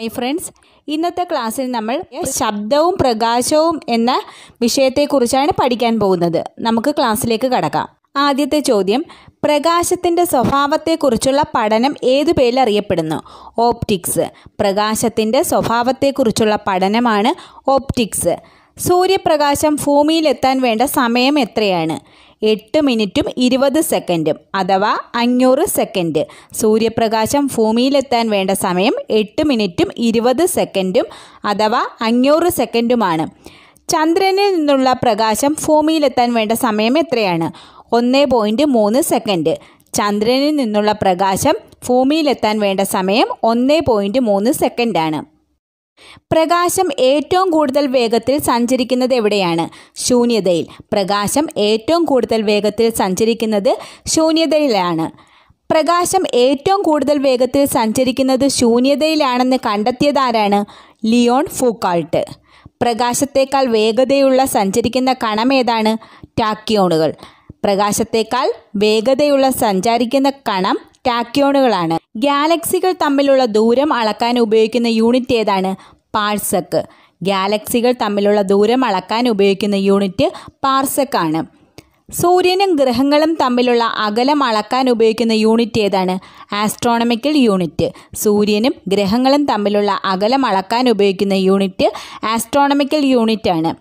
hi friends ഇന്നത്തെ ക്ലാസ്സിൽ നമ്മൾ ശബ്ദവും പ്രകാശവും എന്ന വിഷയത്തെക്കുറിച്ചാണ് പഠിക്കാൻ പോകുന്നത് നമുക്ക് ക്ലാസ്സിലേക്ക് കടക്കാം ആദ്യത്തെ ചോദ്യം പ്രകാശത്തിൻ്റെ സ്വഭാവത്തെക്കുറിച്ചുള്ള പഠനം ഏതു പേരിൽ അറിയപ്പെടുന്നു ഓപ്റ്റിക്സ് പ്രകാശത്തിൻ്റെ സ്വഭാവത്തെക്കുറിച്ചുള്ള പഠനമാണ് ഓപ്റ്റിക്സ് സൂര്യപ്രകാശം ഭൂമിയിലെത്താൻ വേണ്ട സമയം എത്രയാണ് എട്ട് മിനിറ്റും ഇരുപത് സെക്കൻഡും അഥവാ അഞ്ഞൂറ് സെക്കൻഡ് സൂര്യപ്രകാശം ഭൂമിയിലെത്താൻ വേണ്ട സമയം എട്ട് മിനിറ്റും ഇരുപത് സെക്കൻഡും അഥവാ അഞ്ഞൂറ് സെക്കൻഡുമാണ് ചന്ദ്രനിൽ നിന്നുള്ള പ്രകാശം ഭൂമിയിലെത്താൻ വേണ്ട സമയം എത്രയാണ് ഒന്ന് പോയിൻറ്റ് മൂന്ന് സെക്കൻഡ് ചന്ദ്രനിൽ നിന്നുള്ള പ്രകാശം ഭൂമിയിലെത്താൻ വേണ്ട സമയം ഒന്ന് പോയിൻറ്റ് മൂന്ന് സെക്കൻഡാണ് പ്രകാശം ഏറ്റവും കൂടുതൽ വേഗത്തിൽ സഞ്ചരിക്കുന്നത് എവിടെയാണ് ശൂന്യതയിൽ പ്രകാശം ഏറ്റവും കൂടുതൽ വേഗത്തിൽ സഞ്ചരിക്കുന്നത് ശൂന്യതയിലാണ് പ്രകാശം ഏറ്റവും കൂടുതൽ വേഗത്തിൽ സഞ്ചരിക്കുന്നത് ശൂന്യതയിലാണെന്ന് കണ്ടെത്തിയതാരാണ് ലിയോൺ ഫൂക്കാൾട്ട് പ്രകാശത്തേക്കാൾ വേഗതയുള്ള സഞ്ചരിക്കുന്ന കണം ഏതാണ് ടാക്കിയോണുകൾ പ്രകാശത്തേക്കാൾ വേഗതയുള്ള സഞ്ചരിക്കുന്ന കണം ടാക്യോണുകളാണ് ഗാലക്സികൾ തമ്മിലുള്ള ദൂരം അളക്കാൻ ഉപയോഗിക്കുന്ന യൂണിറ്റ് ഏതാണ് പാഴ്സക്ക് ഗാലക്സികൾ തമ്മിലുള്ള ദൂരം അളക്കാൻ ഉപയോഗിക്കുന്ന യൂണിറ്റ് പാർസക്കാണ് സൂര്യനും ഗ്രഹങ്ങളും തമ്മിലുള്ള അകലം അളക്കാൻ ഉപയോഗിക്കുന്ന യൂണിറ്റ് ഏതാണ് ആസ്ട്രോണമിക്കൽ യൂണിറ്റ് സൂര്യനും ഗ്രഹങ്ങളും തമ്മിലുള്ള അകലം അളക്കാൻ ഉപയോഗിക്കുന്ന യൂണിറ്റ് ആസ്ട്രോണമിക്കൽ യൂണിറ്റ് ആണ്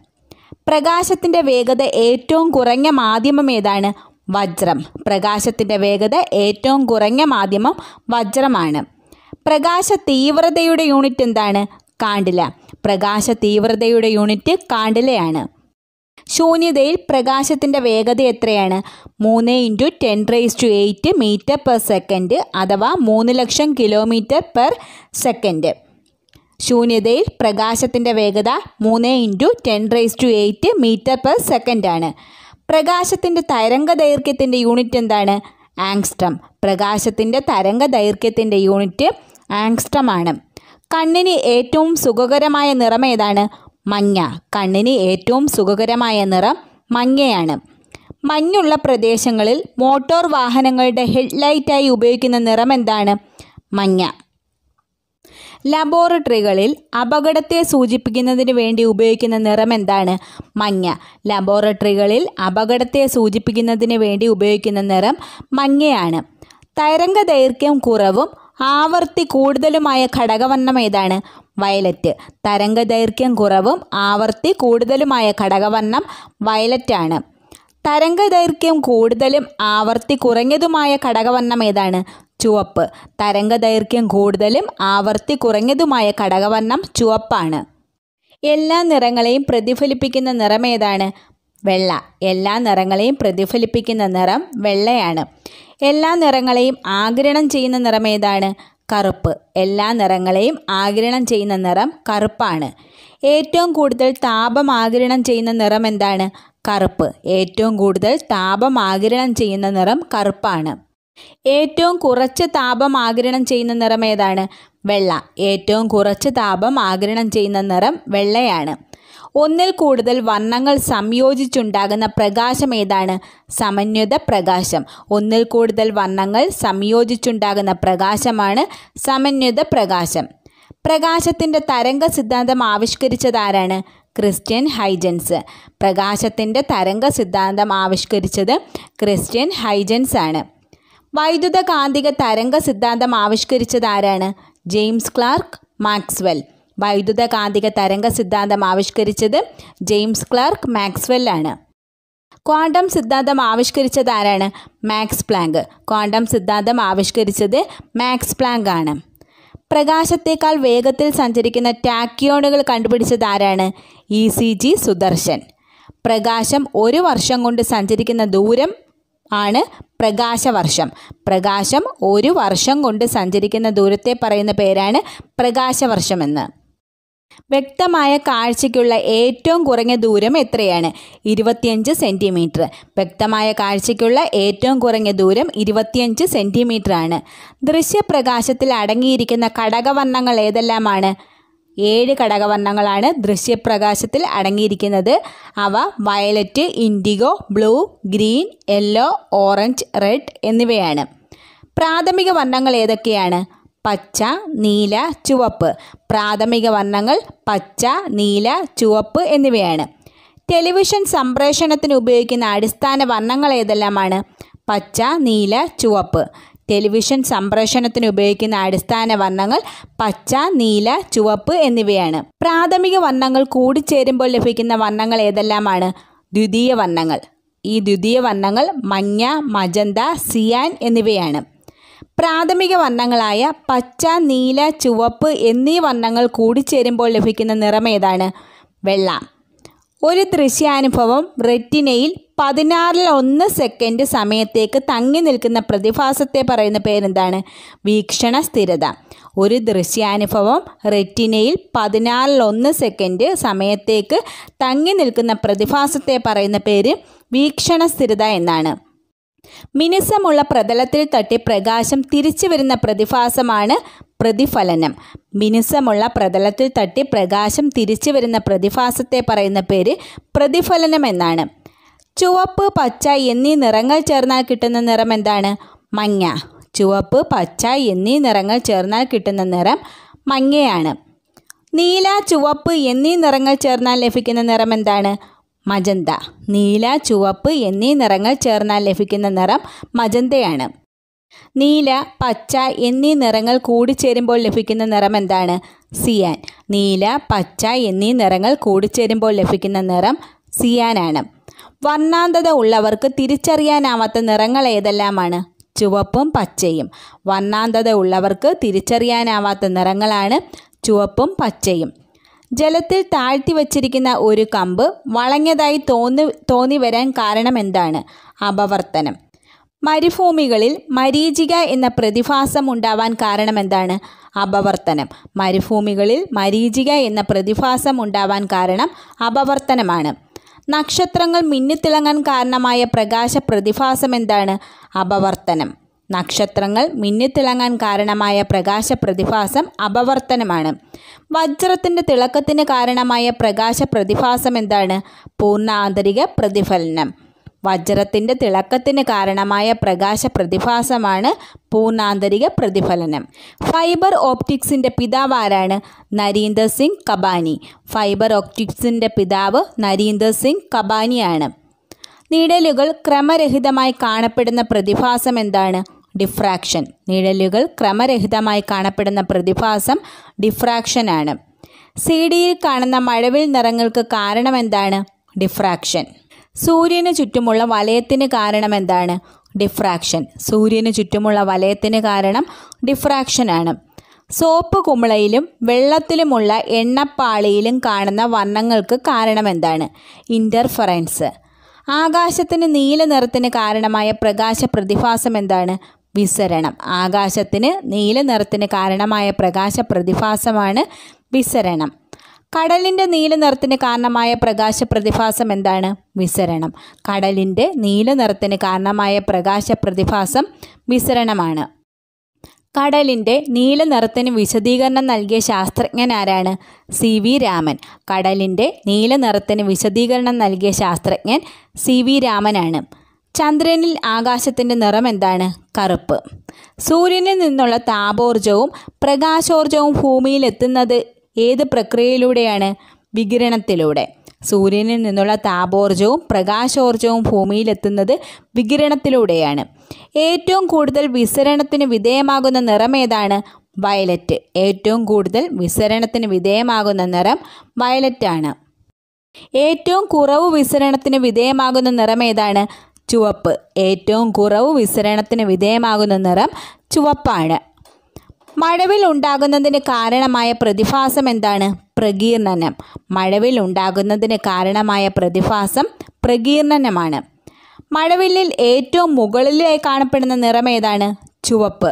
പ്രകാശത്തിൻ്റെ വേഗത ഏറ്റവും കുറഞ്ഞ മാധ്യമം ഏതാണ് വജ്രം പ്രകാശത്തിൻ്റെ വേഗത ഏറ്റവും കുറഞ്ഞ മാധ്യമം വജ്രമാണ് പ്രകാശ തീവ്രതയുടെ യൂണിറ്റ് എന്താണ് കാണ്ടില പ്രകാശ തീവ്രതയുടെ യൂണിറ്റ് കാണ്ടിലയാണ് ശൂന്യതയിൽ പ്രകാശത്തിൻ്റെ വേഗത എത്രയാണ് മൂന്ന് into ten raise to eight metre per second അഥവാ മൂന്ന് ലക്ഷം കിലോമീറ്റർ പെർ സെക്കൻഡ് ശൂന്യതയിൽ പ്രകാശത്തിൻ്റെ വേഗത മൂന്ന് into ten raise to eight metre per സെക്കൻഡാണ് പ്രകാശത്തിൻ്റെ ദൈർഘ്യത്തിൻ്റെ യൂണിറ്റ് എന്താണ് ആങ്സ്ട്രം പ്രകാശത്തിൻ്റെ ദൈർഘ്യത്തിൻ്റെ യൂണിറ്റ് ആങ്സ്ട്രമാണ് കണ്ണിന് ഏറ്റവും സുഖകരമായ നിറം ഏതാണ് മഞ്ഞ കണ്ണിന് ഏറ്റവും സുഖകരമായ നിറം മഞ്ഞയാണ് മഞ്ഞുള്ള പ്രദേശങ്ങളിൽ മോട്ടോർ വാഹനങ്ങളുടെ ഹെഡ്ലൈറ്റായി ഉപയോഗിക്കുന്ന നിറം എന്താണ് മഞ്ഞ ലബോറട്ടറികളിൽ അപകടത്തെ സൂചിപ്പിക്കുന്നതിന് വേണ്ടി ഉപയോഗിക്കുന്ന നിറം എന്താണ് മഞ്ഞ ലബോറട്ടറികളിൽ അപകടത്തെ സൂചിപ്പിക്കുന്നതിന് വേണ്ടി ഉപയോഗിക്കുന്ന നിറം മഞ്ഞയാണ് തരംഗ ദൈർഘ്യം കുറവും ആവർത്തി കൂടുതലുമായ ഘടകവർണ്ണം ഏതാണ് വയലറ്റ് തരംഗ ദൈർഘ്യം കുറവും ആവർത്തി കൂടുതലുമായ ഘടകവർണ്ണം ആണ് തരംഗ ദൈർഘ്യം കൂടുതലും ആവർത്തി കുറഞ്ഞതുമായ ഘടകവർണ്ണം ഏതാണ് ചുവപ്പ് തരംഗദൈർഘ്യം കൂടുതലും ആവർത്തി കുറഞ്ഞതുമായ ഘടകവർണ്ണം ചുവപ്പാണ് എല്ലാ നിറങ്ങളെയും പ്രതിഫലിപ്പിക്കുന്ന നിറം ഏതാണ് വെള്ള എല്ലാ നിറങ്ങളെയും പ്രതിഫലിപ്പിക്കുന്ന നിറം വെള്ളയാണ് എല്ലാ നിറങ്ങളെയും ആഗിരണം ചെയ്യുന്ന നിറം ഏതാണ് കറുപ്പ് എല്ലാ നിറങ്ങളെയും ആഗിരണം ചെയ്യുന്ന നിറം കറുപ്പാണ് ഏറ്റവും കൂടുതൽ താപം ആഗിരണം ചെയ്യുന്ന നിറം എന്താണ് കറുപ്പ് ഏറ്റവും കൂടുതൽ താപം ആഗിരണം ചെയ്യുന്ന നിറം കറുപ്പാണ് ഏറ്റവും കുറച്ച് താപം ആഗിരണം ചെയ്യുന്ന നിറം ഏതാണ് വെള്ള ഏറ്റവും കുറച്ച് താപം ആഗിരണം ചെയ്യുന്ന നിറം വെള്ളയാണ് ഒന്നിൽ കൂടുതൽ വർണ്ണങ്ങൾ സംയോജിച്ചുണ്ടാകുന്ന പ്രകാശം ഏതാണ് സമന്വിത പ്രകാശം ഒന്നിൽ കൂടുതൽ വർണ്ണങ്ങൾ സംയോജിച്ചുണ്ടാകുന്ന പ്രകാശമാണ് സമന്വിത പ്രകാശം പ്രകാശത്തിൻ്റെ തരംഗ സിദ്ധാന്തം ആവിഷ്കരിച്ചതാരാണ് ക്രിസ്ത്യൻ ഹൈജൻസ് പ്രകാശത്തിൻ്റെ തരംഗ സിദ്ധാന്തം ആവിഷ്കരിച്ചത് ക്രിസ്ത്യൻ ഹൈജൻസ് ആണ് വൈദ്യുത കാന്തിക തരംഗ സിദ്ധാന്തം ആവിഷ്കരിച്ചത് ആരാണ് ജെയിംസ് ക്ലാർക്ക് മാക്സ്വെൽ വൈദ്യുത കാന്തിക തരംഗ സിദ്ധാന്തം ആവിഷ്കരിച്ചത് ജെയിംസ് ക്ലാർക്ക് മാക്സ്വെല്ലാണ് ക്വാണ്ടം സിദ്ധാന്തം ആവിഷ്കരിച്ചത് ആരാണ് മാക്സ് പ്ലാങ്ക് ക്വാണ്ടം സിദ്ധാന്തം ആവിഷ്കരിച്ചത് മാക്സ് പ്ലാങ്ക് ആണ് പ്രകാശത്തേക്കാൾ വേഗത്തിൽ സഞ്ചരിക്കുന്ന ടാക്യോണുകൾ കണ്ടുപിടിച്ചത് ആരാണ് ഇ സി ജി സുദർശൻ പ്രകാശം ഒരു വർഷം കൊണ്ട് സഞ്ചരിക്കുന്ന ദൂരം ആണ് പ്രകാശവർഷം പ്രകാശം ഒരു വർഷം കൊണ്ട് സഞ്ചരിക്കുന്ന ദൂരത്തെ പറയുന്ന പേരാണ് പ്രകാശവർഷമെന്ന് വ്യക്തമായ കാഴ്ചയ്ക്കുള്ള ഏറ്റവും കുറഞ്ഞ ദൂരം എത്രയാണ് ഇരുപത്തിയഞ്ച് സെൻറ്റിമീറ്റർ വ്യക്തമായ കാഴ്ചയ്ക്കുള്ള ഏറ്റവും കുറഞ്ഞ ദൂരം ഇരുപത്തിയഞ്ച് സെൻറ്റിമീറ്റർ ആണ് ദൃശ്യപ്രകാശത്തിൽ അടങ്ങിയിരിക്കുന്ന ഘടകവർണ്ണങ്ങൾ ഏതെല്ലാമാണ് ഏഴ് ഘടകവർണ്ണങ്ങളാണ് ദൃശ്യപ്രകാശത്തിൽ അടങ്ങിയിരിക്കുന്നത് അവ violet indigo blue green yellow orange red എന്നിവയാണ് പ്രാഥമിക വർണ്ണങ്ങൾ ഏതൊക്കെയാണ് പച്ച നീല ചുവപ്പ് പ്രാഥമിക വർണ്ണങ്ങൾ പച്ച നീല ചുവപ്പ് എന്നിവയാണ് ടെലിവിഷൻ സംപ്രേഷണത്തിന് ഉപയോഗിക്കുന്ന അടിസ്ഥാന വർണ്ണങ്ങൾ ഏതെല്ലാമാണ് പച്ച നീല ചുവപ്പ് ടെലിവിഷൻ സംപ്രേഷണത്തിന് ഉപയോഗിക്കുന്ന അടിസ്ഥാന വർണ്ണങ്ങൾ പച്ച നീല ചുവപ്പ് എന്നിവയാണ് പ്രാഥമിക വർണ്ണങ്ങൾ കൂടിച്ചേരുമ്പോൾ ലഭിക്കുന്ന വർണ്ണങ്ങൾ ഏതെല്ലാമാണ് ദ്വിതീയ വർണ്ണങ്ങൾ ഈ ദ്വിതീയ വർണ്ണങ്ങൾ മഞ്ഞ മജന്ത സിയാൻ എന്നിവയാണ് പ്രാഥമിക വർണ്ണങ്ങളായ പച്ച നീല ചുവപ്പ് എന്നീ വർണ്ണങ്ങൾ കൂടിച്ചേരുമ്പോൾ ലഭിക്കുന്ന നിറം ഏതാണ് വെള്ള ഒരു ദൃശ്യാനുഭവം റെറ്റിനയിൽ പതിനാറിൽ ഒന്ന് സെക്കൻഡ് സമയത്തേക്ക് തങ്ങി നിൽക്കുന്ന പ്രതിഭാസത്തെ പറയുന്ന പേരെന്താണ് വീക്ഷണ സ്ഥിരത ഒരു ദൃശ്യാനുഭവം റെറ്റിനയിൽ പതിനാറിൽ ഒന്ന് സെക്കൻഡ് സമയത്തേക്ക് തങ്ങി നിൽക്കുന്ന പ്രതിഭാസത്തെ പറയുന്ന പേര് വീക്ഷണ സ്ഥിരത എന്നാണ് മിനുസമുള്ള പ്രതലത്തിൽ തട്ടി പ്രകാശം തിരിച്ചു വരുന്ന പ്രതിഭാസമാണ് പ്രതിഫലനം മിനുസമുള്ള പ്രതലത്തിൽ തട്ടി പ്രകാശം തിരിച്ചു വരുന്ന പ്രതിഭാസത്തെ പറയുന്ന പേര് പ്രതിഫലനം എന്നാണ് ചുവപ്പ് പച്ച എന്നീ നിറങ്ങൾ ചേർന്നാൽ കിട്ടുന്ന നിറം എന്താണ് മഞ്ഞ ചുവപ്പ് പച്ച എന്നീ നിറങ്ങൾ ചേർന്നാൽ കിട്ടുന്ന നിറം മഞ്ഞയാണ് നീല ചുവപ്പ് എന്നീ നിറങ്ങൾ ചേർന്നാൽ ലഭിക്കുന്ന നിറം എന്താണ് മജന്ത നീല ചുവപ്പ് എന്നീ നിറങ്ങൾ ചേർന്നാൽ ലഭിക്കുന്ന നിറം മജന്തയാണ് നീല പച്ച എന്നീ നിറങ്ങൾ കൂടിച്ചേരുമ്പോൾ ലഭിക്കുന്ന നിറം എന്താണ് സിയാൻ നീല പച്ച എന്നീ നിറങ്ങൾ കൂടിച്ചേരുമ്പോൾ ലഭിക്കുന്ന നിറം സിയാനാണ് വർണ്ണാന്തത ഉള്ളവർക്ക് തിരിച്ചറിയാനാവാത്ത നിറങ്ങൾ ഏതെല്ലാമാണ് ചുവപ്പും പച്ചയും വർണ്ണാന്തത ഉള്ളവർക്ക് തിരിച്ചറിയാനാവാത്ത നിറങ്ങളാണ് ചുവപ്പും പച്ചയും ജലത്തിൽ താഴ്ത്തി വച്ചിരിക്കുന്ന ഒരു കമ്പ് വളഞ്ഞതായി തോന്നി തോന്നി വരാൻ കാരണം എന്താണ് അപവർത്തനം മരുഭൂമികളിൽ മരീചിക എന്ന പ്രതിഭാസം ഉണ്ടാവാൻ കാരണം എന്താണ് അപവർത്തനം മരുഭൂമികളിൽ മരീചിക എന്ന പ്രതിഭാസം ഉണ്ടാവാൻ കാരണം അപവർത്തനമാണ് നക്ഷത്രങ്ങൾ മിന്നിത്തിളങ്ങാൻ കാരണമായ പ്രകാശ പ്രതിഭാസം എന്താണ് അപവർത്തനം നക്ഷത്രങ്ങൾ മിന്നിത്തിളങ്ങാൻ കാരണമായ പ്രകാശ പ്രതിഭാസം അപവർത്തനമാണ് വജ്രത്തിൻ്റെ തിളക്കത്തിന് കാരണമായ പ്രകാശ പ്രതിഭാസം എന്താണ് പൂർണ്ണ ആന്തരിക പ്രതിഫലനം വജ്രത്തിൻ്റെ തിളക്കത്തിന് കാരണമായ പ്രകാശ പ്രതിഭാസമാണ് പൂർണാന്തരിക പ്രതിഫലനം ഫൈബർ ഓപ്റ്റിക്സിൻ്റെ പിതാവ് ആരാണ് നരീന്ദർ സിംഗ് കബാനി ഫൈബർ ഓപ്റ്റിക്സിൻ്റെ പിതാവ് നരീന്ദർ സിംഗ് കബാനിയാണ് നിഴലുകൾ ക്രമരഹിതമായി കാണപ്പെടുന്ന പ്രതിഭാസം എന്താണ് ഡിഫ്രാക്ഷൻ നിഴലുകൾ ക്രമരഹിതമായി കാണപ്പെടുന്ന പ്രതിഭാസം ഡിഫ്രാക്ഷനാണ് സി ഡിയിൽ കാണുന്ന മഴവിൽ നിറങ്ങൾക്ക് കാരണം എന്താണ് ഡിഫ്രാക്ഷൻ സൂര്യന് ചുറ്റുമുള്ള വലയത്തിന് കാരണം എന്താണ് ഡിഫ്രാക്ഷൻ സൂര്യന് ചുറ്റുമുള്ള വലയത്തിന് കാരണം ഡിഫ്രാക്ഷനാണ് സോപ്പ് കുമിളയിലും വെള്ളത്തിലുമുള്ള എണ്ണപ്പാളിയിലും കാണുന്ന വർണ്ണങ്ങൾക്ക് കാരണം എന്താണ് ഇൻ്റർഫറൻസ് ആകാശത്തിന് നീല നിറത്തിന് കാരണമായ പ്രകാശ പ്രതിഭാസം എന്താണ് വിസരണം ആകാശത്തിന് നീല നിറത്തിന് കാരണമായ പ്രകാശ പ്രതിഭാസമാണ് വിസരണം കടലിൻ്റെ നീലനിറത്തിന് കാരണമായ പ്രകാശ പ്രതിഭാസം എന്താണ് വിസരണം കടലിൻ്റെ നീലനിറത്തിന് കാരണമായ പ്രകാശ പ്രതിഭാസം വിസരണമാണ് കടലിൻ്റെ നീലനിറത്തിന് വിശദീകരണം നൽകിയ ശാസ്ത്രജ്ഞൻ ആരാണ് സി വി രാമൻ കടലിൻ്റെ നീലനിറത്തിന് വിശദീകരണം നൽകിയ ശാസ്ത്രജ്ഞൻ സി വി രാമനാണ് ചന്ദ്രനിൽ ആകാശത്തിൻ്റെ നിറം എന്താണ് കറുപ്പ് സൂര്യനിൽ നിന്നുള്ള താപോർജവും പ്രകാശോർജവും ഭൂമിയിൽ എത്തുന്നത് ഏത് പ്രക്രിയയിലൂടെയാണ് വികിരണത്തിലൂടെ സൂര്യനിൽ നിന്നുള്ള താപോർജവും പ്രകാശോർജവും ഭൂമിയിലെത്തുന്നത് വികിരണത്തിലൂടെയാണ് ഏറ്റവും കൂടുതൽ വിസരണത്തിന് വിധേയമാകുന്ന നിറം ഏതാണ് വയലറ്റ് ഏറ്റവും കൂടുതൽ വിസരണത്തിന് വിധേയമാകുന്ന നിറം വയലറ്റാണ് ഏറ്റവും കുറവ് വിസരണത്തിന് വിധേയമാകുന്ന നിറം ഏതാണ് ചുവപ്പ് ഏറ്റവും കുറവ് വിസരണത്തിന് വിധേയമാകുന്ന നിറം ചുവപ്പാണ് മഴവിൽ ഉണ്ടാകുന്നതിന് കാരണമായ പ്രതിഭാസം എന്താണ് പ്രകീർണനം മഴവിൽ ഉണ്ടാകുന്നതിന് കാരണമായ പ്രതിഭാസം പ്രകീർണനമാണ് മഴവില്ലിൽ ഏറ്റവും മുകളിലായി കാണപ്പെടുന്ന നിറം ഏതാണ് ചുവപ്പ്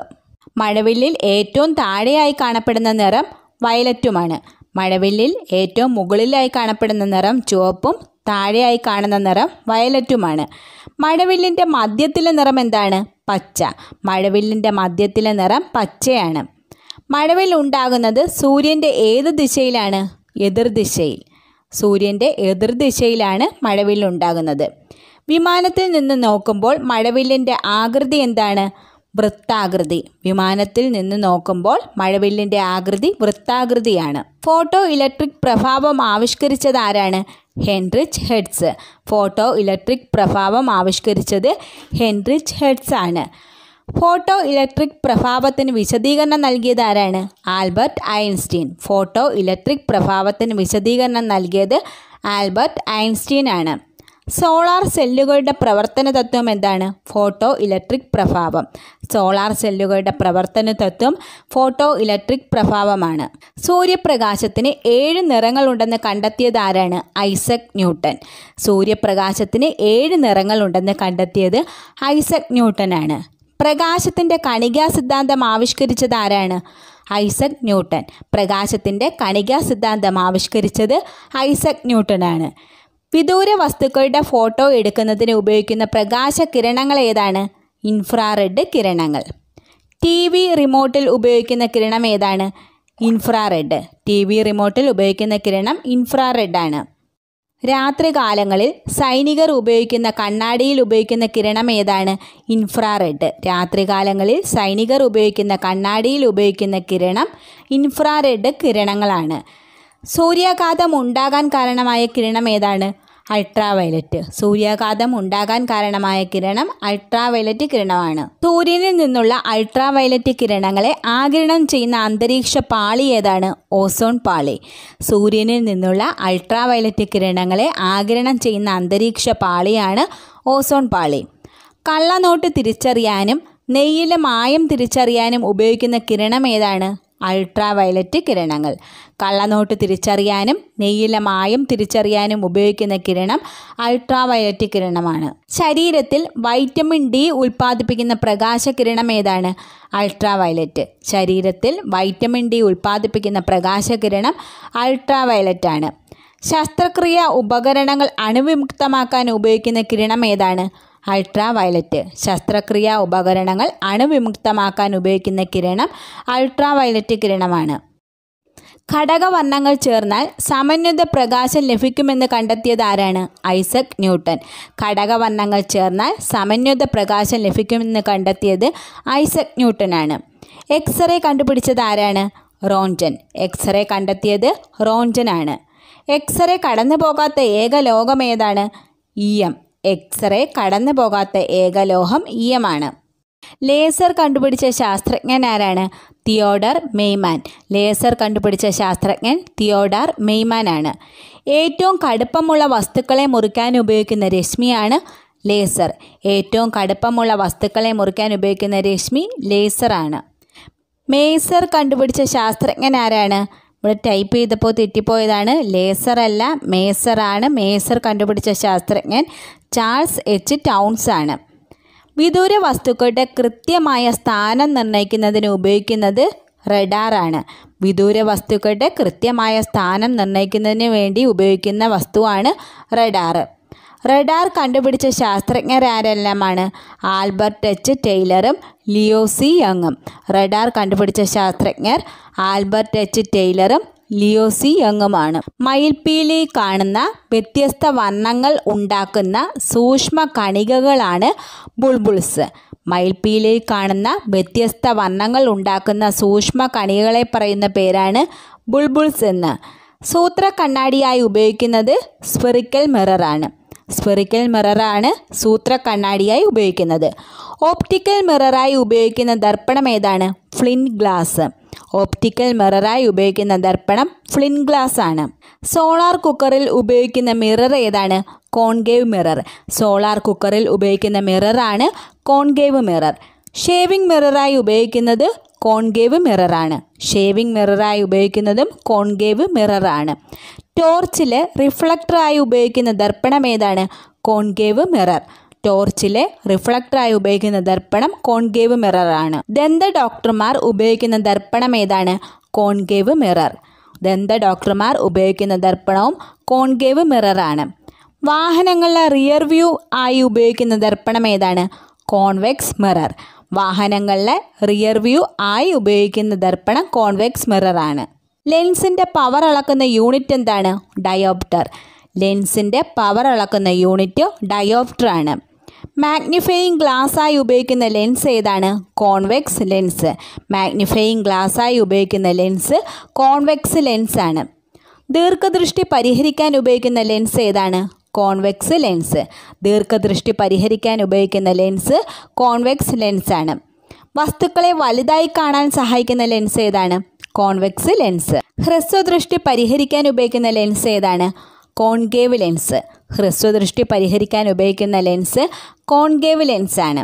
മഴവില്ലിൽ ഏറ്റവും താഴെയായി കാണപ്പെടുന്ന നിറം വയലറ്റുമാണ് മഴവില്ലിൽ ഏറ്റവും മുകളിലായി കാണപ്പെടുന്ന നിറം ചുവപ്പും താഴെയായി കാണുന്ന നിറം വയലറ്റുമാണ് മഴവില്ലിൻ്റെ മധ്യത്തിലെ നിറം എന്താണ് പച്ച മഴവില്ലിൻ്റെ മധ്യത്തിലെ നിറം പച്ചയാണ് മഴവിൽ ഉണ്ടാകുന്നത് സൂര്യൻ്റെ ഏത് ദിശയിലാണ് എതിർദിശയിൽ സൂര്യൻ്റെ എതിർദിശയിലാണ് ഉണ്ടാകുന്നത് വിമാനത്തിൽ നിന്ന് നോക്കുമ്പോൾ മഴവില്ലിൻ്റെ ആകൃതി എന്താണ് വൃത്താകൃതി വിമാനത്തിൽ നിന്ന് നോക്കുമ്പോൾ മഴവില്ലിൻ്റെ ആകൃതി വൃത്താകൃതിയാണ് ഫോട്ടോ ഇലക്ട്രിക് പ്രഭാവം ആവിഷ്കരിച്ചത് ആരാണ് ഹെൻറിച്ച് ഹെഡ്സ് ഫോട്ടോ ഇലക്ട്രിക് പ്രഭാവം ആവിഷ്കരിച്ചത് ഹെൻറിച്ച് ഹെഡ്സ് ആണ് ഫോട്ടോ ഇലക്ട്രിക് പ്രഭാവത്തിന് വിശദീകരണം നൽകിയത് ആരാണ് ആൽബർട്ട് ഐൻസ്റ്റീൻ ഫോട്ടോ ഇലക്ട്രിക് പ്രഭാവത്തിന് വിശദീകരണം നൽകിയത് ആൽബർട്ട് ഐൻസ്റ്റീൻ ആണ് സോളാർ സെല്ലുകളുടെ പ്രവർത്തന തത്വം എന്താണ് ഫോട്ടോ ഇലക്ട്രിക് പ്രഭാവം സോളാർ സെല്ലുകളുടെ പ്രവർത്തന തത്വം ഫോട്ടോ ഇലക്ട്രിക് പ്രഭാവമാണ് സൂര്യപ്രകാശത്തിന് ഏഴ് നിറങ്ങളുണ്ടെന്ന് കണ്ടെത്തിയത് ആരാണ് ഐസക് ന്യൂട്ടൻ സൂര്യപ്രകാശത്തിന് ഏഴ് നിറങ്ങളുണ്ടെന്ന് കണ്ടെത്തിയത് ഐസക് ന്യൂട്ടനാണ് പ്രകാശത്തിൻ്റെ കണികാ സിദ്ധാന്തം ആവിഷ്കരിച്ചത് ആരാണ് ഐസക് ന്യൂട്ടൻ പ്രകാശത്തിൻ്റെ കണികാ സിദ്ധാന്തം ആവിഷ്കരിച്ചത് ഐസക് ന്യൂട്ടനാണ് വിദൂര വസ്തുക്കളുടെ ഫോട്ടോ എടുക്കുന്നതിന് ഉപയോഗിക്കുന്ന പ്രകാശ കിരണങ്ങൾ ഏതാണ് ഇൻഫ്രാറെഡ് കിരണങ്ങൾ ടി വി റിമോട്ടിൽ ഉപയോഗിക്കുന്ന കിരണം ഏതാണ് ഇൻഫ്രാറെഡ് ടി വി റിമോട്ടിൽ ഉപയോഗിക്കുന്ന കിരണം ഇൻഫ്രാറെഡാണ് രാത്രികാലങ്ങളിൽ സൈനികർ ഉപയോഗിക്കുന്ന കണ്ണാടിയിൽ ഉപയോഗിക്കുന്ന കിരണം ഏതാണ് ഇൻഫ്രാറെഡ് രാത്രികാലങ്ങളിൽ സൈനികർ ഉപയോഗിക്കുന്ന കണ്ണാടിയിൽ ഉപയോഗിക്കുന്ന കിരണം ഇൻഫ്രാറെഡ് കിരണങ്ങളാണ് സൂര്യാഘാതം ഉണ്ടാകാൻ കാരണമായ കിരണം ഏതാണ് അൾട്രാവയലറ്റ് സൂര്യാഘാതം ഉണ്ടാകാൻ കാരണമായ കിരണം അൾട്രാവയലറ്റ് കിരണമാണ് സൂര്യനിൽ നിന്നുള്ള അൾട്രാവയലറ്റ് കിരണങ്ങളെ ആകിരണം ചെയ്യുന്ന അന്തരീക്ഷ പാളി ഏതാണ് ഓസോൺ പാളി സൂര്യനിൽ നിന്നുള്ള അൾട്രാവയലറ്റ് കിരണങ്ങളെ ആകിരണം ചെയ്യുന്ന അന്തരീക്ഷ പാളിയാണ് ഓസോൺ പാളി കള്ളനോട്ട് തിരിച്ചറിയാനും നെയ്യിലെ മായം തിരിച്ചറിയാനും ഉപയോഗിക്കുന്ന കിരണം ഏതാണ് അൾട്രാ വയലറ്റ് കിരണങ്ങൾ കള്ളനോട്ട് തിരിച്ചറിയാനും നെയ്യിലെ മായം തിരിച്ചറിയാനും ഉപയോഗിക്കുന്ന കിരണം അൾട്രാ വയലറ്റ് കിരണമാണ് ശരീരത്തിൽ വൈറ്റമിൻ ഡി ഉൽപ്പാദിപ്പിക്കുന്ന പ്രകാശകിരണം ഏതാണ് അൾട്രാ വയലറ്റ് ശരീരത്തിൽ വൈറ്റമിൻ ഡി ഉൽപ്പാദിപ്പിക്കുന്ന പ്രകാശകിരണം അൾട്രാ വയലറ്റ് ആണ് ശസ്ത്രക്രിയ ഉപകരണങ്ങൾ അണുവിമുക്തമാക്കാൻ ഉപയോഗിക്കുന്ന കിരണം ഏതാണ് അൾട്രാ വയലറ്റ് ശസ്ത്രക്രിയാ ഉപകരണങ്ങൾ അണുവിമുക്തമാക്കാൻ ഉപയോഗിക്കുന്ന കിരണം അൾട്രാ വയലറ്റ് കിരണമാണ് ഘടകവർണ്ണങ്ങൾ ചേർന്നാൽ സമന്വിത പ്രകാശം ലഭിക്കുമെന്ന് കണ്ടെത്തിയത് ആരാണ് ഐസക് ന്യൂട്ടൺ ഘടകവർണ്ണങ്ങൾ ചേർന്നാൽ സമന്വിത പ്രകാശം ലഭിക്കുമെന്ന് കണ്ടെത്തിയത് ഐസക് ന്യൂട്ടനാണ് എക്സ്റേ കണ്ടുപിടിച്ചത് ആരാണ് റോൺജൻ എക്സ്റേ കണ്ടെത്തിയത് റോൺജനാണ് എക്സ്റേ കടന്നു പോകാത്ത ഏക ലോകം ഏതാണ് ഇ എം എക്സ്റേ കടന്നു പോകാത്ത ഏകലോഹം ഈയമാണ് ലേസർ കണ്ടുപിടിച്ച ശാസ്ത്രജ്ഞൻ ആരാണ് തിയോഡർ മെയ്മാൻ ലേസർ കണ്ടുപിടിച്ച ശാസ്ത്രജ്ഞൻ തിയോഡർ മെയ്മാൻ ആണ് ഏറ്റവും കടുപ്പമുള്ള വസ്തുക്കളെ മുറിക്കാൻ ഉപയോഗിക്കുന്ന രശ്മിയാണ് ലേസർ ഏറ്റവും കടുപ്പമുള്ള വസ്തുക്കളെ മുറിക്കാൻ ഉപയോഗിക്കുന്ന രശ്മി ലേസറാണ് മേസർ കണ്ടുപിടിച്ച ശാസ്ത്രജ്ഞൻ ആരാണ് ഇവിടെ ടൈപ്പ് ചെയ്തപ്പോൾ തെറ്റിപ്പോയതാണ് ലേസറല്ല മേസറാണ് മേസർ കണ്ടുപിടിച്ച ശാസ്ത്രജ്ഞൻ ചാൾസ് എച്ച് ടൗൺസ് ആണ് വിദൂര വസ്തുക്കളുടെ കൃത്യമായ സ്ഥാനം നിർണ്ണയിക്കുന്നതിന് ഉപയോഗിക്കുന്നത് റഡാറാണ് വിദൂര വസ്തുക്കളുടെ കൃത്യമായ സ്ഥാനം നിർണ്ണയിക്കുന്നതിന് വേണ്ടി ഉപയോഗിക്കുന്ന വസ്തുവാണ് റഡാറ് റഡാർ കണ്ടുപിടിച്ച ശാസ്ത്രജ്ഞരാരെല്ലാമാണ് ആൽബർട്ട് എച്ച് ടെയ്ലറും ലിയോ സി യങ്ങും റഡാർ കണ്ടുപിടിച്ച ശാസ്ത്രജ്ഞർ ആൽബർട്ട് എച്ച് ടെയ്ലറും ലിയോ സി യങ്ങുമാണ് മയിൽപ്പീലി കാണുന്ന വ്യത്യസ്ത വർണ്ണങ്ങൾ ഉണ്ടാക്കുന്ന സൂക്ഷ്മ കണികകളാണ് ബുൾബുൾസ് മയിൽപ്പീലി കാണുന്ന വ്യത്യസ്ത വർണ്ണങ്ങൾ ഉണ്ടാക്കുന്ന സൂക്ഷ്മ കണികകളെ പറയുന്ന പേരാണ് ബുൾബുൾസ് എന്ന് സൂത്ര കണ്ണാടിയായി ഉപയോഗിക്കുന്നത് സ്പെറിക്കൽ മിററാണ് സ്പെറിക്കൽ മിററാണ് സൂത്ര കണ്ണാടിയായി ഉപയോഗിക്കുന്നത് ഓപ്റ്റിക്കൽ മിററായി ഉപയോഗിക്കുന്ന ദർപ്പണം ഏതാണ് ഫ്ലിൻ ഗ്ലാസ് ഓപ്റ്റിക്കൽ മിററായി ഉപയോഗിക്കുന്ന ദർപ്പണം ഫ്ലിൻ ഗ്ലാസ് ആണ് സോളാർ കുക്കറിൽ ഉപയോഗിക്കുന്ന മിറർ ഏതാണ് കോൺഗേവ് മിറർ സോളാർ കുക്കറിൽ ഉപയോഗിക്കുന്ന മിററാണ് കോൺഗേവ് മിറർ ഷേവിംഗ് മിററായി ഉപയോഗിക്കുന്നത് കോൺഗേവ് മിററാണ് ഷേവിംഗ് മിററായി ഉപയോഗിക്കുന്നതും കോൺഗേവ് മിററാണ് ടോർച്ചിൽ റിഫ്ലക്ടറായി ഉപയോഗിക്കുന്ന ദർപ്പണം ഏതാണ് കോൺഗേവ് മിറർ ടോർച്ചിലെ റിഫ്ലക്ടറായി ഉപയോഗിക്കുന്ന ദർപ്പണം കോൺഗേവ് മിററാണ് ദന്ത ഡോക്ടർമാർ ഉപയോഗിക്കുന്ന ദർപ്പണം ഏതാണ് കോൺഗേവ് മിറർ ദന്ത ഡോക്ടർമാർ ഉപയോഗിക്കുന്ന ദർപ്പണവും കോൺഗേവ് മിററാണ് വാഹനങ്ങളിലെ റിയർ വ്യൂ ആയി ഉപയോഗിക്കുന്ന ദർപ്പണം ഏതാണ് കോൺവെക്സ് മിറർ വാഹനങ്ങളിലെ റിയർ വ്യൂ ആയി ഉപയോഗിക്കുന്ന ദർപ്പണം കോൺവെക്സ് മിററാണ് ലെൻസിൻ്റെ പവർ അളക്കുന്ന യൂണിറ്റ് എന്താണ് ഡയോപ്റ്റർ ലെൻസിൻ്റെ പവർ അളക്കുന്ന യൂണിറ്റ് ഡയോപ്റ്ററാണ് മാഗ്നിഫയിങ് ഗ്ലാസ് ഗ്ലാസ്സായി ഉപയോഗിക്കുന്ന ലെൻസ് ഏതാണ് കോൺവെക്സ് ലെൻസ് ഗ്ലാസ് ഗ്ലാസ്സായി ഉപയോഗിക്കുന്ന ലെൻസ് കോൺവെക്സ് ലെൻസാണ് ദീർഘദൃഷ്ടി പരിഹരിക്കാൻ ഉപയോഗിക്കുന്ന ലെൻസ് ഏതാണ് കോൺവെക്സ് ലെൻസ് ദീർഘദൃഷ്ടി പരിഹരിക്കാൻ ഉപയോഗിക്കുന്ന ലെൻസ് കോൺവെക്സ് ലെൻസാണ് വസ്തുക്കളെ വലുതായി കാണാൻ സഹായിക്കുന്ന ലെൻസ് ഏതാണ് കോൺവെക്സ് ലെൻസ് ഹ്രസ്വദൃഷ്ടി പരിഹരിക്കാൻ ഉപയോഗിക്കുന്ന ലെൻസ് ഏതാണ് കോൺഗേവ് ലെൻസ് ഹ്രസ്വദൃഷ്ടി പരിഹരിക്കാൻ ഉപയോഗിക്കുന്ന ലെൻസ് കോൺഗേവ് ലെൻസാണ്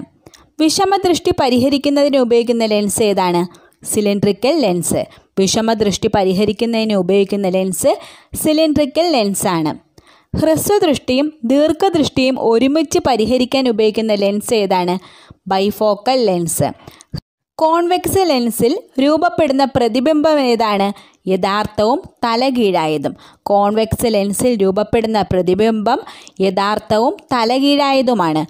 വിഷമദൃഷ്ടി പരിഹരിക്കുന്നതിന് ഉപയോഗിക്കുന്ന ലെൻസ് ഏതാണ് സിലിണ്ട്രിക്കൽ ലെൻസ് വിഷമദൃഷ്ടി പരിഹരിക്കുന്നതിന് ഉപയോഗിക്കുന്ന ലെൻസ് സിലിണ്ട്രിക്കൽ ലെൻസാണ് ഹ്രസ്വദൃഷ്ടിയും ദീർഘദൃഷ്ടിയും ഒരുമിച്ച് പരിഹരിക്കാൻ ഉപയോഗിക്കുന്ന ലെൻസ് ഏതാണ് ബൈഫോക്കൽ ലെൻസ് കോൺവെക്സ് ലെൻസിൽ രൂപപ്പെടുന്ന പ്രതിബിംബം ഏതാണ് യഥാർത്ഥവും തലകീഴായതും കോൺവെക്സ് ലെൻസിൽ രൂപപ്പെടുന്ന പ്രതിബിംബം യഥാർത്ഥവും തലകീഴായതുമാണ്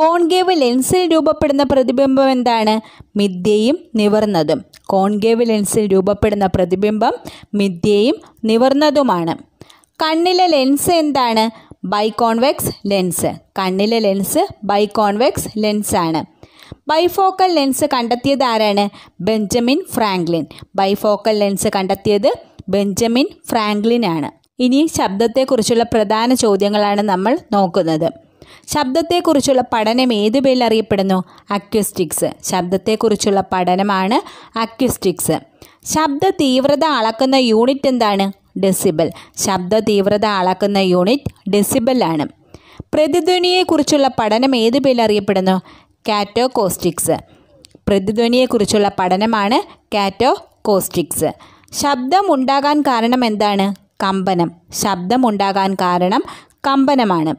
കോൺഗേവ് ലെൻസിൽ രൂപപ്പെടുന്ന പ്രതിബിംബം എന്താണ് മിഥ്യയും നിവർന്നതും കോൺഗേവ് ലെൻസിൽ രൂപപ്പെടുന്ന പ്രതിബിംബം മിഥ്യയും നിവർന്നതുമാണ് കണ്ണിലെ ലെൻസ് എന്താണ് ബൈകോൺവെക്സ് ലെൻസ് കണ്ണിലെ ലെൻസ് ബൈകോൺവെക്സ് ലെൻസാണ് ബൈഫോക്കൽ ലെൻസ് കണ്ടെത്തിയത് ആരാണ് ബെഞ്ചമിൻ ഫ്രാങ്ക്ലിൻ ബൈഫോക്കൽ ലെൻസ് കണ്ടെത്തിയത് ബെഞ്ചമിൻ ഫ്രാങ്ക്ലിൻ ആണ് ഇനി ശബ്ദത്തെക്കുറിച്ചുള്ള പ്രധാന ചോദ്യങ്ങളാണ് നമ്മൾ നോക്കുന്നത് ശബ്ദത്തെക്കുറിച്ചുള്ള പഠനം ഏത് പേരിൽ അറിയപ്പെടുന്നു അക്വിസ്റ്റിക്സ് ശബ്ദത്തെക്കുറിച്ചുള്ള പഠനമാണ് അക്വിസ്റ്റിക്സ് ശബ്ദ തീവ്രത അളക്കുന്ന യൂണിറ്റ് എന്താണ് ഡെസിബൽ ശബ്ദ തീവ്രത അളക്കുന്ന യൂണിറ്റ് ഡെസിബലാണ് പ്രതിധ്വനിയെക്കുറിച്ചുള്ള പഠനം ഏത് പേരിൽ അറിയപ്പെടുന്നു കാറ്റോകോസ്റ്റിക്സ് പ്രതിധ്വനിയെക്കുറിച്ചുള്ള പഠനമാണ് കാറ്റോകോസ്റ്റിക്സ് ശബ്ദം ഉണ്ടാകാൻ കാരണം എന്താണ് കമ്പനം ശബ്ദമുണ്ടാകാൻ കാരണം കമ്പനമാണ്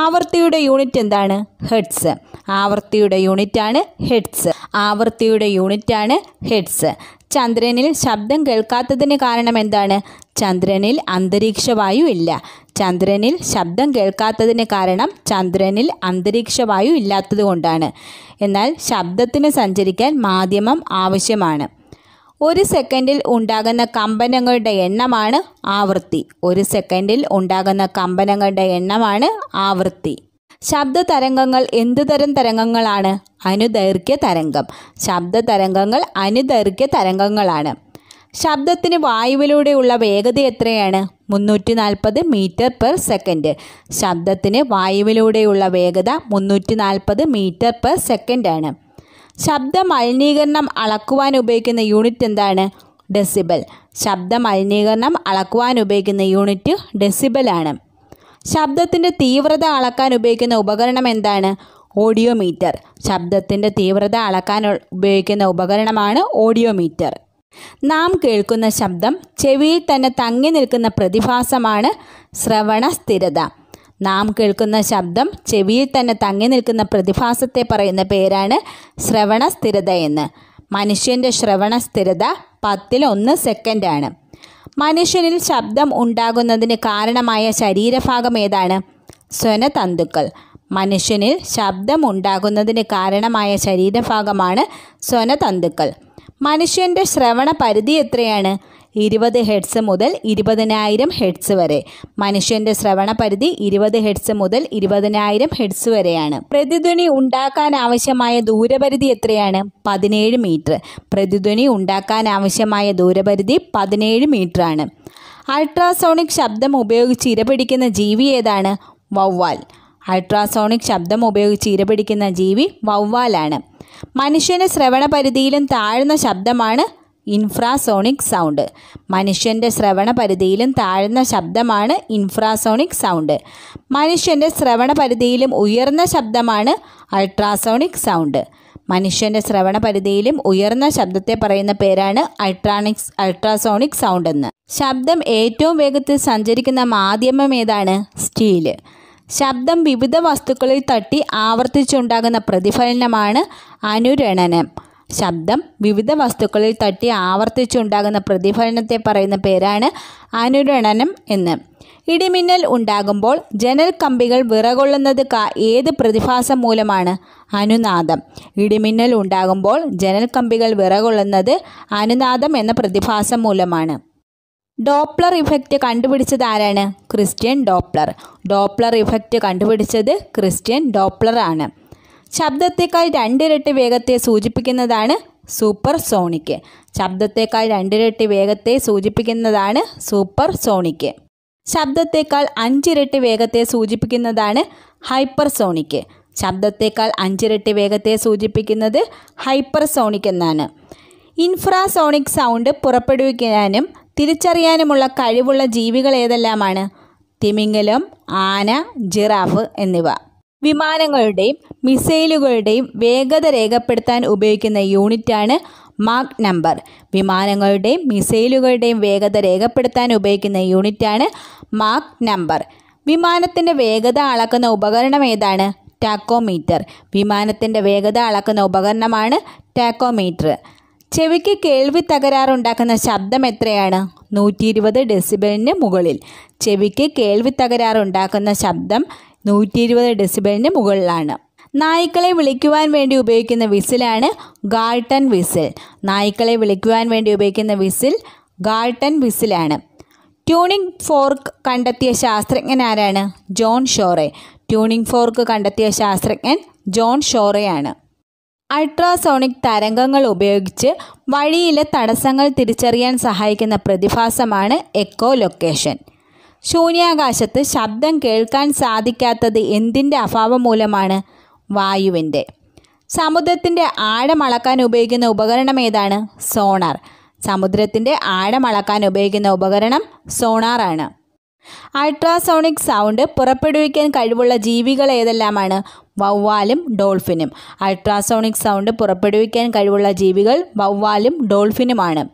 ആവർത്തിയുടെ യൂണിറ്റ് എന്താണ് ഹെഡ്സ് ആവർത്തിയുടെ യൂണിറ്റാണ് ഹെഡ്സ് ആവർത്തിയുടെ യൂണിറ്റാണ് ഹെഡ്സ് ചന്ദ്രനിൽ ശബ്ദം കേൾക്കാത്തതിന് കാരണം എന്താണ് ചന്ദ്രനിൽ അന്തരീക്ഷവായു ഇല്ല ചന്ദ്രനിൽ ശബ്ദം കേൾക്കാത്തതിന് കാരണം ചന്ദ്രനിൽ അന്തരീക്ഷവായു ഇല്ലാത്തത് കൊണ്ടാണ് എന്നാൽ ശബ്ദത്തിന് സഞ്ചരിക്കാൻ മാധ്യമം ആവശ്യമാണ് ഒരു സെക്കൻഡിൽ ഉണ്ടാകുന്ന കമ്പനങ്ങളുടെ എണ്ണമാണ് ആവൃത്തി ഒരു സെക്കൻഡിൽ ഉണ്ടാകുന്ന കമ്പനങ്ങളുടെ എണ്ണമാണ് ആവൃത്തി ശബ്ദ തരംഗങ്ങൾ എന്ത് തരം തരംഗങ്ങളാണ് അനുദൈർഘ്യ തരംഗം ശബ്ദ തരംഗങ്ങൾ അനുദൈർഘ്യ തരംഗങ്ങളാണ് ശബ്ദത്തിന് വായുവിലൂടെയുള്ള വേഗത എത്രയാണ് മുന്നൂറ്റി നാൽപ്പത് മീറ്റർ പെർ സെക്കൻഡ് ശബ്ദത്തിന് വായുവിലൂടെയുള്ള വേഗത മുന്നൂറ്റി നാൽപ്പത് മീറ്റർ പെർ സെക്കൻഡാണ് ശബ്ദ മലിനീകരണം അളക്കുവാൻ ഉപയോഗിക്കുന്ന യൂണിറ്റ് എന്താണ് ഡെസിബൽ ശബ്ദ മലിനീകരണം അളക്കുവാൻ ഉപയോഗിക്കുന്ന യൂണിറ്റ് ഡെസിബലാണ് ശബ്ദത്തിൻ്റെ തീവ്രത അളക്കാൻ ഉപയോഗിക്കുന്ന ഉപകരണം എന്താണ് ഓഡിയോമീറ്റർ ശബ്ദത്തിൻ്റെ തീവ്രത അളക്കാൻ ഉപയോഗിക്കുന്ന ഉപകരണമാണ് ഓഡിയോമീറ്റർ നാം കേൾക്കുന്ന ശബ്ദം ചെവിയിൽ തന്നെ തങ്ങി നിൽക്കുന്ന പ്രതിഭാസമാണ് ശ്രവണ സ്ഥിരത നാം കേൾക്കുന്ന ശബ്ദം ചെവിയിൽ തന്നെ തങ്ങി നിൽക്കുന്ന പ്രതിഭാസത്തെ പറയുന്ന പേരാണ് ശ്രവണ സ്ഥിരത എന്ന് മനുഷ്യൻ്റെ ശ്രവണ സ്ഥിരത പത്തിൽ ഒന്ന് സെക്കൻഡാണ് മനുഷ്യനിൽ ശബ്ദം ഉണ്ടാകുന്നതിന് കാരണമായ ശരീരഭാഗം ഏതാണ് സ്വനതന്തുക്കൾ മനുഷ്യനിൽ ശബ്ദം ഉണ്ടാകുന്നതിന് കാരണമായ ശരീരഭാഗമാണ് സ്വനതന്തുക്കൾ മനുഷ്യൻ്റെ ശ്രവണ പരിധി എത്രയാണ് ഇരുപത് ഹെഡ്സ് മുതൽ ഇരുപതിനായിരം ഹെഡ്സ് വരെ മനുഷ്യൻ്റെ ശ്രവണ പരിധി ഇരുപത് ഹെഡ്സ് മുതൽ ഇരുപതിനായിരം ഹെഡ്സ് വരെയാണ് പ്രതിധ്വനി ഉണ്ടാക്കാൻ ആവശ്യമായ ദൂരപരിധി എത്രയാണ് പതിനേഴ് മീറ്റർ പ്രതിധ്വനി ഉണ്ടാക്കാൻ ആവശ്യമായ ദൂരപരിധി പതിനേഴ് ആണ് അൾട്രാസോണിക് ശബ്ദം ഉപയോഗിച്ച് ഇരപിടിക്കുന്ന ജീവി ഏതാണ് വവ്വാൽ അൾട്രാസോണിക് ശബ്ദം ഉപയോഗിച്ച് ഇരപിടിക്കുന്ന ജീവി വവ്വാലാണ് മനുഷ്യന് ശ്രവണ പരിധിയിലും താഴ്ന്ന ശബ്ദമാണ് ഇൻഫ്രാസോണിക് സൗണ്ട് മനുഷ്യൻ്റെ ശ്രവണ പരിധിയിലും താഴ്ന്ന ശബ്ദമാണ് ഇൻഫ്രാസോണിക് സൗണ്ട് മനുഷ്യൻ്റെ ശ്രവണ പരിധിയിലും ഉയർന്ന ശബ്ദമാണ് അൾട്രാസോണിക് സൗണ്ട് മനുഷ്യൻ്റെ ശ്രവണ പരിധിയിലും ഉയർന്ന ശബ്ദത്തെ പറയുന്ന പേരാണ് അൾട്രാണിക്സ് അൾട്രാസോണിക് സൗണ്ട് എന്ന് ശബ്ദം ഏറ്റവും വേഗത്തിൽ സഞ്ചരിക്കുന്ന മാധ്യമം ഏതാണ് സ്റ്റീല് ശബ്ദം വിവിധ വസ്തുക്കളിൽ തട്ടി ആവർത്തിച്ചുണ്ടാകുന്ന പ്രതിഫലനമാണ് അനുരണനം ശബ്ദം വിവിധ വസ്തുക്കളിൽ തട്ടി ആവർത്തിച്ചുണ്ടാകുന്ന പ്രതിഫലനത്തെ പറയുന്ന പേരാണ് അനുരണനം എന്ന് ഇടിമിന്നൽ ഉണ്ടാകുമ്പോൾ ജനൽ കമ്പികൾ വിറകൊള്ളുന്നത് ഏത് പ്രതിഭാസം മൂലമാണ് അനുനാദം ഇടിമിന്നൽ ഉണ്ടാകുമ്പോൾ ജനൽ കമ്പികൾ വിറകൊള്ളുന്നത് അനുനാദം എന്ന പ്രതിഭാസം മൂലമാണ് ഡോപ്ലർ ഇഫക്റ്റ് കണ്ടുപിടിച്ചത് ആരാണ് ക്രിസ്ത്യൻ ഡോപ്ലർ ഡോപ്ലർ ഇഫക്റ്റ് കണ്ടുപിടിച്ചത് ക്രിസ്ത്യൻ ഡോപ്ലർ ആണ് ശബ്ദത്തേക്കാൾ രണ്ടിരട്ടി വേഗത്തെ സൂചിപ്പിക്കുന്നതാണ് സൂപ്പർ സോണിക് ശബ്ദത്തേക്കാൾ രണ്ടിരട്ടി വേഗത്തെ സൂചിപ്പിക്കുന്നതാണ് സൂപ്പർ സോണിക് ശബ്ദത്തേക്കാൾ അഞ്ചിരട്ടി വേഗത്തെ സൂചിപ്പിക്കുന്നതാണ് ഹൈപ്പർ സോണിക്ക് ശബ്ദത്തെക്കാൾ അഞ്ചിരട്ടി വേഗത്തെ സൂചിപ്പിക്കുന്നത് ഹൈപ്പർ സോണിക് എന്നാണ് ഇൻഫ്രാസോണിക് സൗണ്ട് പുറപ്പെടുവിക്കാനും തിരിച്ചറിയാനുമുള്ള കഴിവുള്ള ജീവികൾ ഏതെല്ലാമാണ് തിമിംഗലം ആന ജിറാഫ് എന്നിവ വിമാനങ്ങളുടെയും മിസൈലുകളുടെയും വേഗത രേഖപ്പെടുത്താൻ ഉപയോഗിക്കുന്ന യൂണിറ്റാണ് മാക് നമ്പർ വിമാനങ്ങളുടെയും മിസൈലുകളുടെയും വേഗത രേഖപ്പെടുത്താൻ ഉപയോഗിക്കുന്ന യൂണിറ്റാണ് മാക് നമ്പർ വിമാനത്തിൻ്റെ വേഗത അളക്കുന്ന ഉപകരണം ഏതാണ് ടാക്കോമീറ്റർ വിമാനത്തിൻ്റെ വേഗത അളക്കുന്ന ഉപകരണമാണ് ടാക്കോമീറ്റർ ചെവിക്ക് കേൾവി തകരാറുണ്ടാക്കുന്ന ശബ്ദം എത്രയാണ് നൂറ്റി ഇരുപത് ഡെസിബലിന് മുകളിൽ ചെവിക്ക് കേൾവി തകരാറുണ്ടാക്കുന്ന ശബ്ദം നൂറ്റി ഇരുപത് ഡെസിബലിന് മുകളിലാണ് നായ്ക്കളെ വിളിക്കുവാൻ വേണ്ടി ഉപയോഗിക്കുന്ന വിസിലാണ് ഗാൾട്ടൻ വിസിൽ നായ്ക്കളെ വിളിക്കുവാൻ വേണ്ടി ഉപയോഗിക്കുന്ന വിസിൽ ഗാൾട്ടൻ വിസിലാണ് ട്യൂണിംഗ് ഫോർക്ക് കണ്ടെത്തിയ ശാസ്ത്രജ്ഞൻ ആരാണ് ജോൺ ഷോറെ ട്യൂണിംഗ് ഫോർക്ക് കണ്ടെത്തിയ ശാസ്ത്രജ്ഞൻ ജോൺ ഷോറെയാണ് അൾട്രാസോണിക് തരംഗങ്ങൾ ഉപയോഗിച്ച് വഴിയിലെ തടസ്സങ്ങൾ തിരിച്ചറിയാൻ സഹായിക്കുന്ന പ്രതിഭാസമാണ് എക്കോ ലൊക്കേഷൻ ശൂന്യാകാശത്ത് ശബ്ദം കേൾക്കാൻ സാധിക്കാത്തത് എന്തിൻ്റെ അഭാവം മൂലമാണ് വായുവിൻ്റെ സമുദ്രത്തിൻ്റെ ആഴമളക്കാൻ ഉപയോഗിക്കുന്ന ഉപകരണം ഏതാണ് സോണാർ സമുദ്രത്തിൻ്റെ ആഴമളക്കാൻ ഉപയോഗിക്കുന്ന ഉപകരണം സോണാറാണ് അൾട്രാസോണിക് സൗണ്ട് പുറപ്പെടുവിക്കാൻ കഴിവുള്ള ജീവികൾ ഏതെല്ലാമാണ് വവ്വാലും ഡോൾഫിനും അൾട്രാസോണിക് സൗണ്ട് പുറപ്പെടുവിക്കാൻ കഴിവുള്ള ജീവികൾ വവ്വാലും ഡോൾഫിനുമാണ്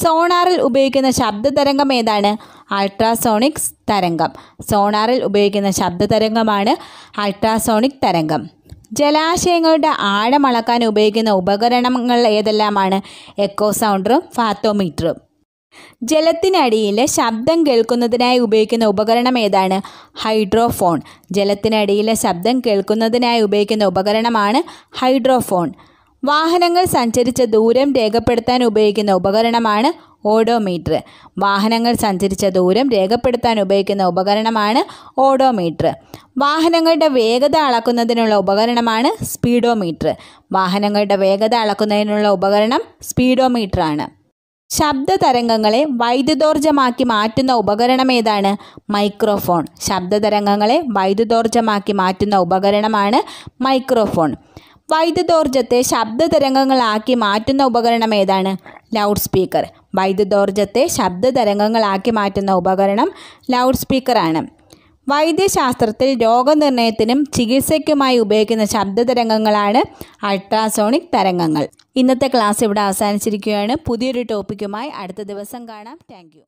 സോണാറിൽ ഉപയോഗിക്കുന്ന ശബ്ദതരംഗം ഏതാണ് അൾട്രാസോണിക്സ് തരംഗം സോണാറിൽ ഉപയോഗിക്കുന്ന ശബ്ദതരംഗമാണ് അൾട്രാസോണിക് തരംഗം ജലാശയങ്ങളുടെ ആഴം അളക്കാൻ ഉപയോഗിക്കുന്ന ഉപകരണങ്ങൾ ഏതെല്ലാമാണ് എക്കോ സൗണ്ടറും ഫാത്തോമീറ്ററും ജലത്തിനടിയിൽ ശബ്ദം കേൾക്കുന്നതിനായി ഉപയോഗിക്കുന്ന ഉപകരണം ഏതാണ് ഹൈഡ്രോഫോൺ ജലത്തിനടിയിലെ ശബ്ദം കേൾക്കുന്നതിനായി ഉപയോഗിക്കുന്ന ഉപകരണമാണ് ഹൈഡ്രോഫോൺ വാഹനങ്ങൾ സഞ്ചരിച്ച ദൂരം രേഖപ്പെടുത്താൻ ഉപയോഗിക്കുന്ന ഉപകരണമാണ് ഓഡോമീറ്റർ വാഹനങ്ങൾ സഞ്ചരിച്ച ദൂരം രേഖപ്പെടുത്താൻ ഉപയോഗിക്കുന്ന ഉപകരണമാണ് ഓഡോമീറ്റർ വാഹനങ്ങളുടെ വേഗത അളക്കുന്നതിനുള്ള ഉപകരണമാണ് സ്പീഡോമീറ്റർ വാഹനങ്ങളുടെ വേഗത അളക്കുന്നതിനുള്ള ഉപകരണം സ്പീഡോമീറ്റർ ആണ് ശബ്ദ തരംഗങ്ങളെ വൈദ്യുതോർജ്ജമാക്കി മാറ്റുന്ന ഉപകരണം ഏതാണ് മൈക്രോഫോൺ ശബ്ദ തരംഗങ്ങളെ വൈദ്യുതോർജ്ജമാക്കി മാറ്റുന്ന ഉപകരണമാണ് മൈക്രോഫോൺ വൈദ്യുതോർജ്ജത്തെ ശബ്ദതരംഗങ്ങളാക്കി മാറ്റുന്ന ഉപകരണം ഏതാണ് ലൗഡ് സ്പീക്കർ വൈദ്യുതോർജ്ജത്തെ ശബ്ദതരംഗങ്ങളാക്കി മാറ്റുന്ന ഉപകരണം ലൗഡ് സ്പീക്കറാണ് വൈദ്യശാസ്ത്രത്തിൽ രോഗനിർണയത്തിനും ചികിത്സയ്ക്കുമായി ഉപയോഗിക്കുന്ന ശബ്ദതരംഗങ്ങളാണ് അൾട്രാസോണിക് തരംഗങ്ങൾ ഇന്നത്തെ ക്ലാസ് ഇവിടെ അവസാനിച്ചിരിക്കുകയാണ് പുതിയൊരു ടോപ്പിക്കുമായി അടുത്ത ദിവസം കാണാം താങ്ക്